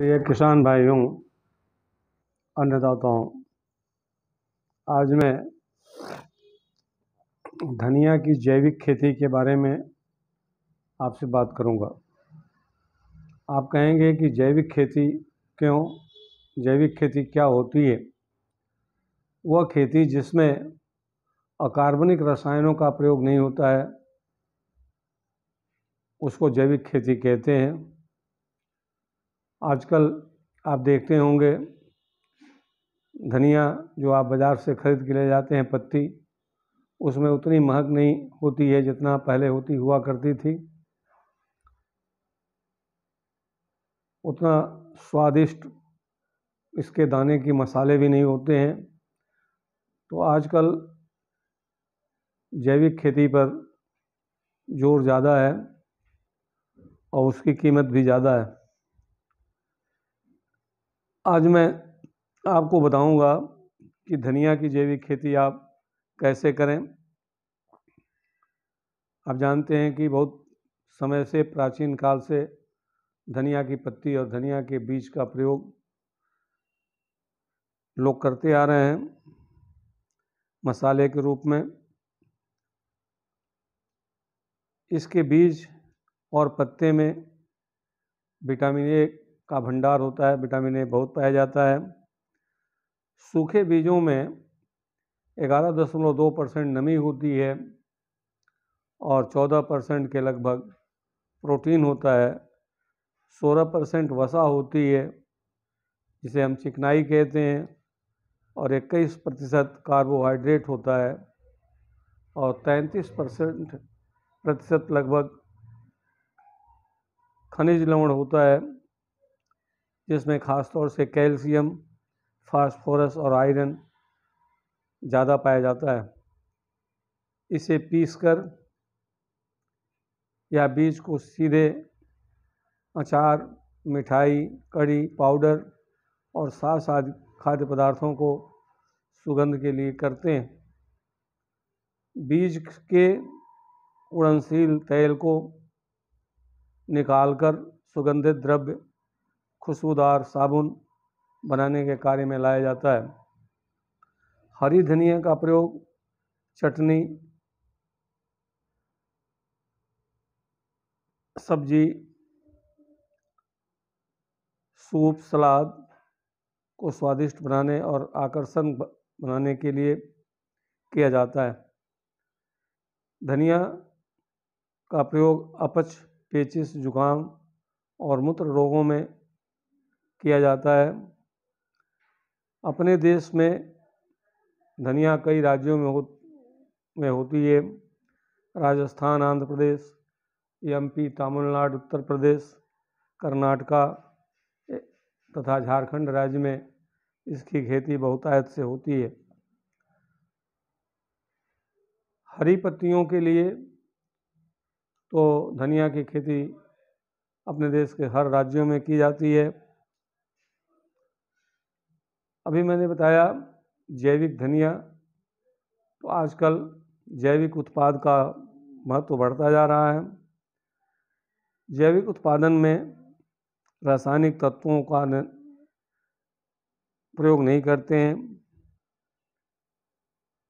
प्रिय तो किसान भाइयों अन्नदाताओं आज मैं धनिया की जैविक खेती के बारे में आपसे बात करूंगा आप कहेंगे कि जैविक खेती क्यों जैविक खेती क्या होती है वह खेती जिसमें अकार्बनिक रसायनों का प्रयोग नहीं होता है उसको जैविक खेती कहते हैं आजकल आप देखते होंगे धनिया जो आप बाज़ार से खरीद के ले जाते हैं पत्ती उसमें उतनी महक नहीं होती है जितना पहले होती हुआ करती थी उतना स्वादिष्ट इसके दाने की मसाले भी नहीं होते हैं तो आजकल जैविक खेती पर जोर ज़्यादा है और उसकी कीमत भी ज़्यादा है आज मैं आपको बताऊंगा कि धनिया की जैविक खेती आप कैसे करें आप जानते हैं कि बहुत समय से प्राचीन काल से धनिया की पत्ती और धनिया के बीज का प्रयोग लोग करते आ रहे हैं मसाले के रूप में इसके बीज और पत्ते में विटामिन ए का भंडार होता है विटामिन ए बहुत पाया जाता है सूखे बीजों में ग्यारह दशमलव दो परसेंट नमी होती है और चौदह परसेंट के लगभग प्रोटीन होता है सोलह परसेंट वसा होती है जिसे हम चिकनाई कहते हैं और इक्कीस प्रतिशत कार्बोहाइड्रेट होता है और तैंतीस परसेंट प्रतिशत लगभग खनिज लवण होता है जिसमें ख़ास तौर से कैल्शियम फास्फोरस और आयरन ज़्यादा पाया जाता है इसे पीसकर या बीज को सीधे अचार मिठाई कड़ी पाउडर और सास आदि खाद्य पदार्थों को सुगंध के लिए करते हैं बीज के उड़नशील तेल को निकालकर सुगंधित द्रव्य खुशबूदार साबुन बनाने के कार्य में लाया जाता है हरी धनिया का प्रयोग चटनी सब्जी सूप सलाद को स्वादिष्ट बनाने और आकर्षण बनाने के लिए किया जाता है धनिया का प्रयोग अपच पेचिस जुकाम और मूत्र रोगों में किया जाता है अपने देश में धनिया कई राज्यों में हो में होती है राजस्थान आंध्र प्रदेश एमपी तमिलनाडु उत्तर प्रदेश कर्नाटका तथा झारखंड राज्य में इसकी खेती बहुतायत से होती है हरी पत्तियों के लिए तो धनिया की खेती अपने देश के हर राज्यों में की जाती है अभी मैंने बताया जैविक धनिया तो आजकल जैविक उत्पाद का महत्व बढ़ता जा रहा है जैविक उत्पादन में रासायनिक तत्वों का प्रयोग नहीं करते हैं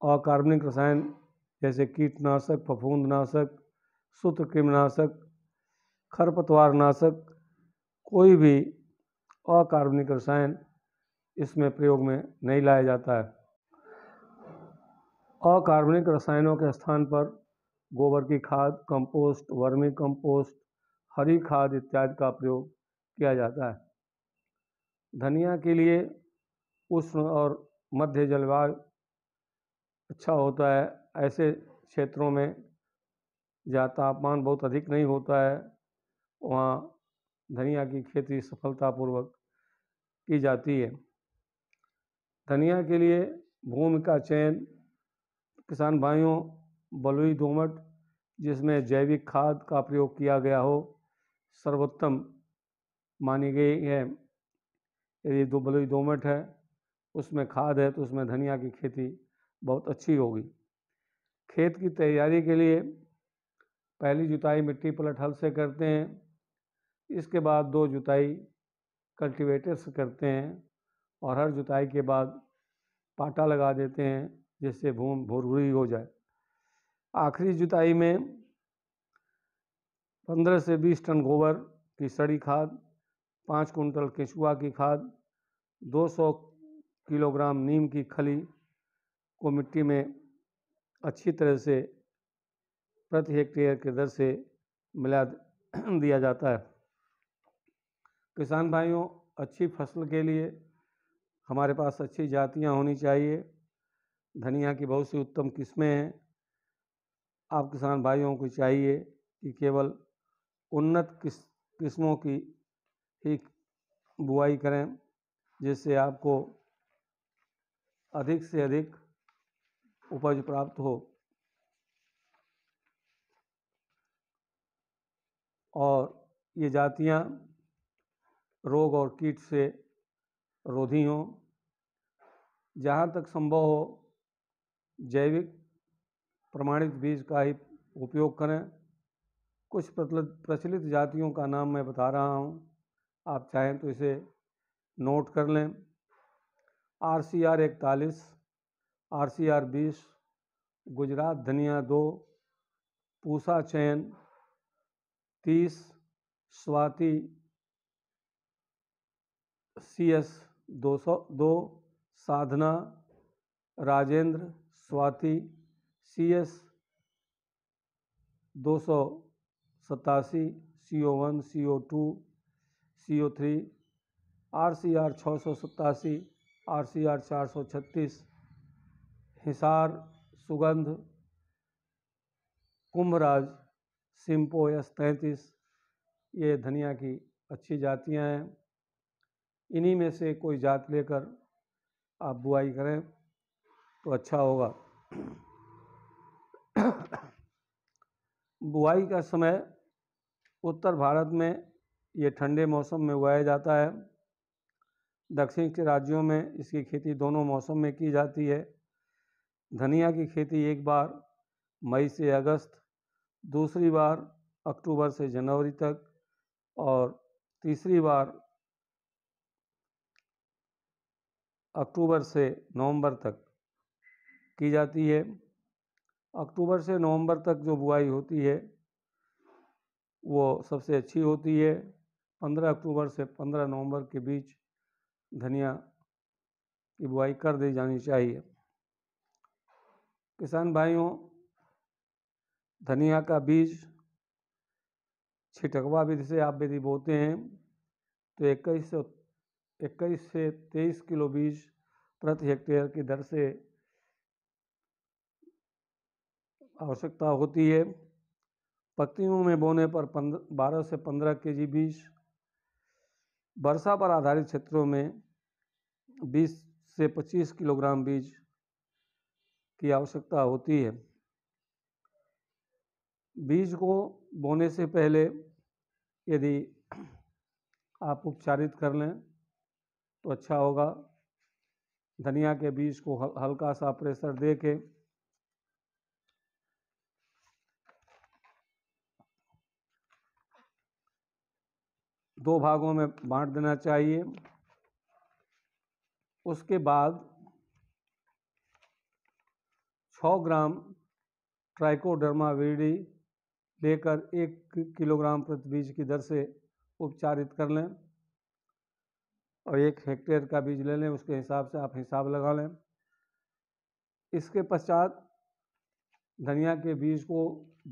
और कार्बनिक रसायन जैसे कीटनाशक फफूंदनाशक खरपतवार खरपतवारनाशक कोई भी अकार्बनिक रसायन इसमें प्रयोग में नहीं लाया जाता है अकार्बनिक रसायनों के स्थान पर गोबर की खाद कंपोस्ट वर्मी कंपोस्ट हरी खाद इत्यादि का प्रयोग किया जाता है धनिया के लिए उष्ण और मध्य जलवायु अच्छा होता है ऐसे क्षेत्रों में जहाँ तापमान बहुत अधिक नहीं होता है वहाँ धनिया की खेती सफलतापूर्वक की जाती है धनिया के लिए भूमि का चयन किसान भाइयों बलुई दोमट जिसमें जैविक खाद का प्रयोग किया गया हो सर्वोत्तम मानी गई है यदि दो बलुई दोमट है उसमें खाद है तो उसमें धनिया की खेती बहुत अच्छी होगी खेत की तैयारी के लिए पहली जुताई मिट्टी पलट हल से करते हैं इसके बाद दो जुताई कल्टीवेटर से करते हैं और हर जुताई के बाद पाटा लगा देते हैं जिससे भूमि भुरभुरी हो जाए आखिरी जुताई में पंद्रह से बीस टन गोबर की सड़ी खाद पाँच कुंटल केचुआ की खाद 200 किलोग्राम नीम की खली को मिट्टी में अच्छी तरह से प्रति हेक्टेयर के दर से मिला दिया जाता है किसान भाइयों अच्छी फसल के लिए हमारे पास अच्छी जातियाँ होनी चाहिए धनिया की बहुत सी उत्तम किस्में हैं आप किसान भाइयों को चाहिए कि केवल उन्नत किस किस्मों की ही बुआई करें जिससे आपको अधिक से अधिक उपज प्राप्त हो और ये जातियाँ रोग और कीट से रोधी हों जहाँ तक संभव हो जैविक प्रमाणित बीज का ही उपयोग करें कुछ प्रचलित जातियों का नाम मैं बता रहा हूँ आप चाहें तो इसे नोट कर लें आर सी आर इकतालीस आर सी आर बीस गुजरात धनिया दो पूसा चैन तीस स्वाति सी एस दो सौ दो साधना राजेंद्र स्वाति सी एस दो सौ सतासी C O one C O two C O three R C R छः सौ सतासी आर सी आर चार सौ छत्तीस हिसार सुगंध कुंभराज सिम्पो एस तैंतीस ये धनिया की अच्छी जातियां हैं इन्हीं में से कोई जात लेकर आप बुआई करें तो अच्छा होगा बुआई का समय उत्तर भारत में ये ठंडे मौसम में उगाया जाता है दक्षिण के राज्यों में इसकी खेती दोनों मौसम में की जाती है धनिया की खेती एक बार मई से अगस्त दूसरी बार अक्टूबर से जनवरी तक और तीसरी बार अक्टूबर से नवंबर तक की जाती है अक्टूबर से नवंबर तक जो बुआई होती है वो सबसे अच्छी होती है 15 अक्टूबर से 15 नवंबर के बीच धनिया की बुआई कर दी जानी चाहिए किसान भाइयों धनिया का बीज छिटकवा विधि से आप यदि बोते हैं तो इक्कीस से इक्कीस से तेईस किलो बीज प्रति हेक्टेयर की दर से आवश्यकता होती है पत्तियों में बोने पर पंद्रह बारह से पंद्रह के जी बीज वर्षा पर आधारित क्षेत्रों में बीस से पच्चीस किलोग्राम बीज की आवश्यकता होती है बीज को बोने से पहले यदि आप उपचारित कर लें तो अच्छा होगा धनिया के बीज को हल्का सा प्रेशर दे के दो भागों में बांट देना चाहिए उसके बाद 6 ग्राम ट्राइकोडर्मा वीडी लेकर एक किलोग्राम प्रति बीज की दर से उपचारित कर लें और एक हेक्टेयर का बीज ले लें उसके हिसाब से आप हिसाब लगा लें इसके पश्चात धनिया के बीज को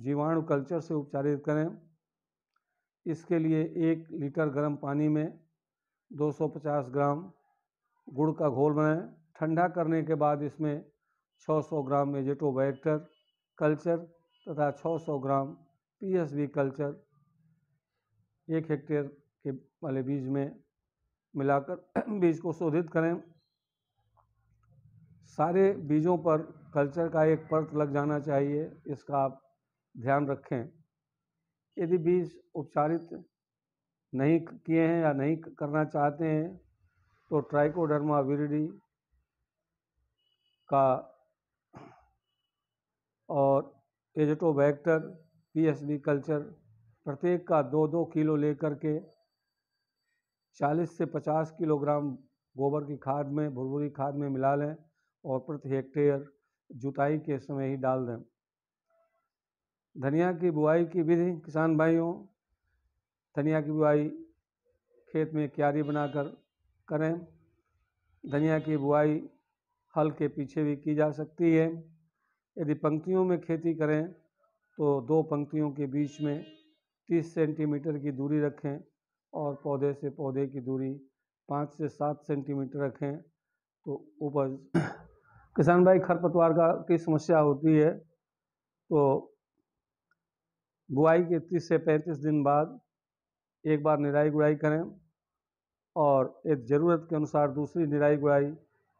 जीवाणु कल्चर से उपचारित करें इसके लिए एक लीटर गर्म पानी में 250 ग्राम गुड़ का घोल बनाएं ठंडा करने के बाद इसमें 600 ग्राम वेजेटोबैक्टर कल्चर तथा 600 ग्राम पीएसबी कल्चर एक हेक्टेयर के वाले बीज में मिलाकर बीज को शोधित करें सारे बीजों पर कल्चर का एक परत लग जाना चाहिए इसका आप ध्यान रखें यदि बीज उपचारित नहीं किए हैं या नहीं करना चाहते हैं तो ट्राइकोडर्मा विरिडी का और एजटोबैक्टर पीएसबी कल्चर प्रत्येक का दो दो किलो लेकर के 40 से 50 किलोग्राम गोबर की खाद में भुरभुरी खाद में मिला लें और प्रति हेक्टेयर जुताई के समय ही डाल दें धनिया की बुआई की विधि किसान भाइयों धनिया की बुआई खेत में क्यारी बनाकर करें धनिया की बुआई हल के पीछे भी की जा सकती है यदि पंक्तियों में खेती करें तो दो पंक्तियों के बीच में 30 सेंटीमीटर की दूरी रखें और पौधे से पौधे की दूरी पाँच से सात सेंटीमीटर रखें तो उपज किसान भाई खरपतवार का की समस्या होती है तो बुआई के तीस से पैंतीस दिन बाद एक बार निराई गुड़ाई करें और एक ज़रूरत के अनुसार दूसरी निराई गुड़ाई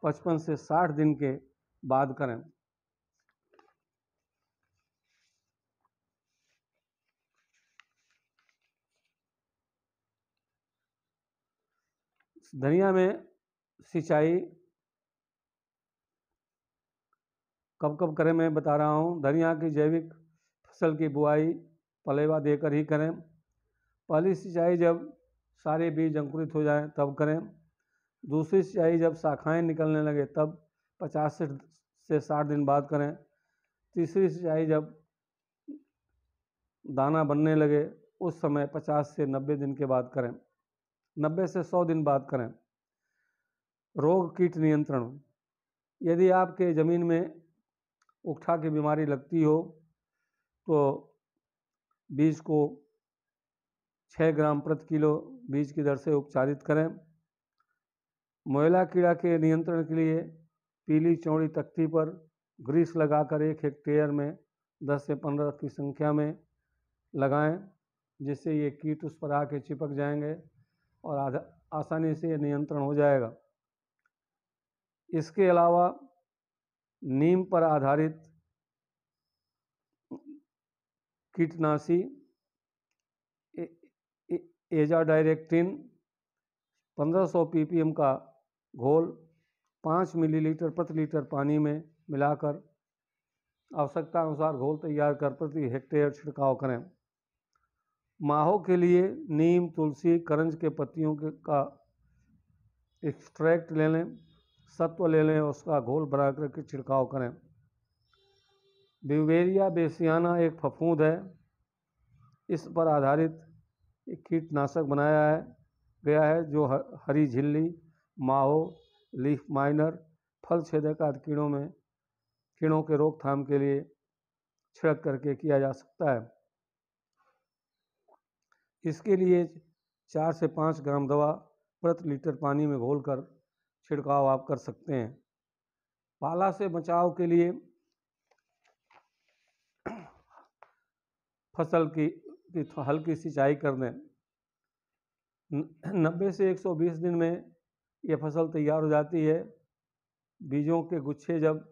पचपन से साठ दिन के बाद करें धनिया में सिंचाई कब कब करें मैं बता रहा हूँ धनिया की जैविक फसल की बुआई पलेवा देकर ही करें पहली सिंचाई जब सारे बीज अंकुरित हो जाए तब करें दूसरी सिंचाई जब शाखाएं निकलने लगे तब 50 से से 60 दिन बाद करें तीसरी सिंचाई जब दाना बनने लगे उस समय 50 से 90 दिन के बाद करें नब्बे से सौ दिन बाद करें रोग कीट नियंत्रण यदि आपके ज़मीन में उकठा की बीमारी लगती हो तो बीज को छः ग्राम प्रति किलो बीज की दर से उपचारित करें मोयला कीड़ा के नियंत्रण के लिए पीली चौड़ी तख्ती पर ग्रीस लगाकर एक हेक्टेयर में 10 से 15 की संख्या में लगाएं जिससे ये कीट उस पर आके चिपक जाएंगे और आधा आसानी से नियंत्रण हो जाएगा इसके अलावा नीम पर आधारित कीटनाशी एजा डायरेक्टिन 1500 ppm का घोल 5 मिलीलीटर प्रति लीटर पानी में मिलाकर आवश्यकता अनुसार घोल तैयार कर प्रति हेक्टेयर छिड़काव करें माहों के लिए नीम तुलसी करंज के पत्तियों के का एक्सट्रैक्ट ले लें सत्व ले लें उसका घोल बना करके छिड़काव करें बिवेरिया बेसियाना एक फफूंद है इस पर आधारित एक कीटनाशक बनाया है गया है जो हरी झिल्ली माहो लीफ माइनर फल छेदक आदि कीड़ों में कीड़ों के रोकथाम के लिए छिड़क करके किया जा सकता है इसके लिए चार से पाँच ग्राम दवा प्रति लीटर पानी में घोलकर छिड़काव आप कर सकते हैं पाला से बचाव के लिए फसल की, की हल्की सिंचाई कर दें नब्बे से 120 दिन में यह फसल तैयार हो जाती है बीजों के गुच्छे जब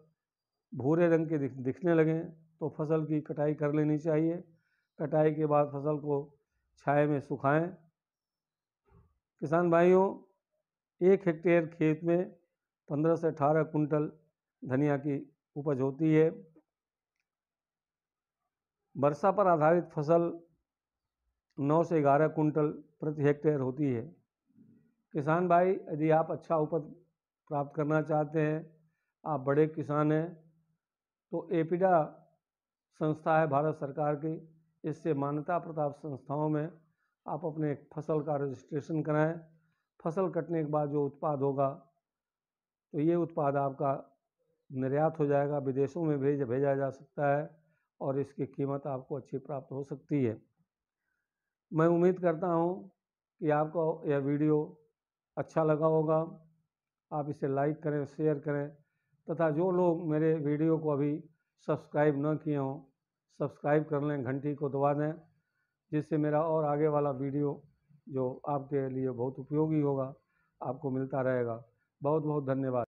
भूरे रंग के दिख, दिखने लगें तो फसल की कटाई कर लेनी चाहिए कटाई के बाद फसल को छाए में सुखाएं किसान भाइयों एक हेक्टेयर खेत में पंद्रह से अठारह कुंटल धनिया की उपज होती है वर्षा पर आधारित फसल नौ से ग्यारह कुंटल प्रति हेक्टेयर होती है किसान भाई यदि आप अच्छा उपज प्राप्त करना चाहते हैं आप बड़े किसान हैं तो एपिडा संस्था है भारत सरकार की इससे मान्यता प्रताप संस्थाओं में आप अपने फसल का रजिस्ट्रेशन कराएं फसल कटने के बाद जो उत्पाद होगा तो ये उत्पाद आपका निर्यात हो जाएगा विदेशों में भेज भेजा जा सकता है और इसकी कीमत आपको अच्छी प्राप्त हो सकती है मैं उम्मीद करता हूँ कि आपको यह वीडियो अच्छा लगा होगा आप इसे लाइक करें शेयर करें तथा जो लोग मेरे वीडियो को अभी सब्सक्राइब न किए हों सब्सक्राइब कर लें घंटी को दबा दें जिससे मेरा और आगे वाला वीडियो जो आपके लिए बहुत उपयोगी होगा आपको मिलता रहेगा बहुत बहुत धन्यवाद